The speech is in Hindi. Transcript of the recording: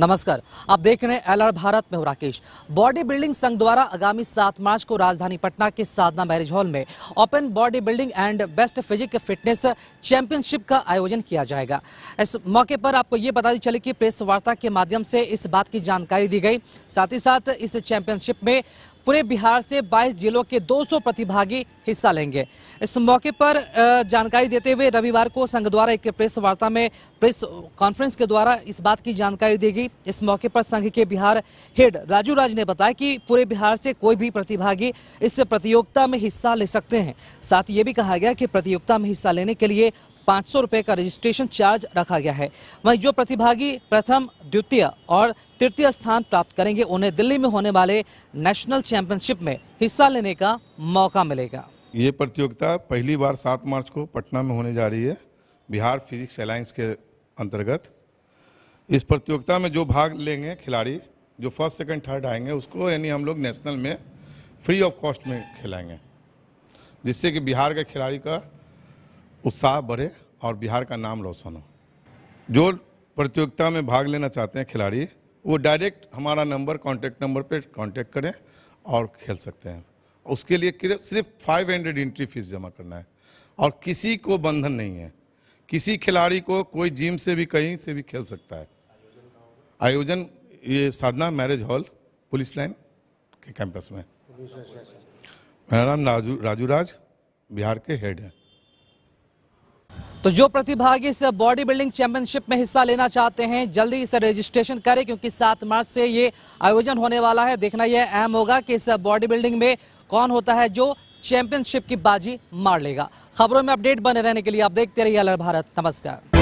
नमस्कार आप देख रहे हैं एलआर भारत में राकेश बॉडी बिल्डिंग संघ द्वारा आगामी 7 मार्च को राजधानी पटना के साधना मैरिज हॉल में open body building and best physique fitness championship का आयोजन किया जाएगा इस मौके पर आपको ये दी चले कि प्रेस वार्ता के माध्यम से इस बात की जानकारी दी गई साथ ही साथ इस चैंपियनशिप में पूरे बिहार से 22 जिलों के 200 प्रतिभागी हिस्सा लेंगे इस मौके पर जानकारी देते हुए रविवार को संघ द्वारा एक प्रेस वार्ता में प्रेस कॉन्फ्रेंस के द्वारा इस बात की जानकारी दी गई इस मौके पर संघ के बिहार हेड राजू राज ने बताया कि पूरे बिहार से कोई भी प्रतिभागी इस प्रतियोगिता में हिस्सा ले सकते हैं साथ ये भी कहा गया कि प्रतियोगिता में हिस्सा लेने के लिए पाँच सौ रुपये का रजिस्ट्रेशन चार्ज रखा गया है वहीं जो प्रतिभागी प्रथम द्वितीय और तृतीय स्थान प्राप्त करेंगे उन्हें दिल्ली में होने वाले नेशनल चैंपियनशिप में हिस्सा लेने का मौका मिलेगा ये प्रतियोगिता पहली बार सात मार्च को पटना में होने जा रही है बिहार फिजिक्स अलायंस के अंतर्गत इस प्रतियोगिता में जो भाग लेंगे खिलाड़ी जो फर्स्ट सेकंड थर्ड आएंगे उसको यानी हम लोग नेशनल में फ्री ऑफ कॉस्ट में खिलाएंगे जिससे कि बिहार के खिलाड़ी का उत्साह बढ़े और बिहार का नाम रोशन हो जो प्रतियोगिता में भाग लेना चाहते हैं खिलाड़ी वो डायरेक्ट हमारा नंबर कांटेक्ट नंबर पे कांटेक्ट करें और खेल सकते हैं उसके लिए सिर्फ 500 एंट्री फीस जमा करना है और किसी को बंधन नहीं है किसी खिलाड़ी को कोई जिम से भी कहीं से भी खेल सकता है आयोजन ये Sadhna marriage hall police line के कैंपस में मेरा नाम राजू राजू राज बिहार के हेड हैं तो जो प्रतिभागी इस बॉडी बिल्डिंग चैंपियनशिप में हिस्सा लेना चाहते हैं जल्दी इस रजिस्ट्रेशन करें क्योंकि सात मार्च से ये आयोजन होने वाला है देखना यह अहम होगा कि इस बॉडी बिल्डिंग में कौन होता है जो चैंपियनशिप की बाजी मार लेगा खबरों में अपडेट बने रहने के लिए आप देखते रहिए अलर भारत नमस्कार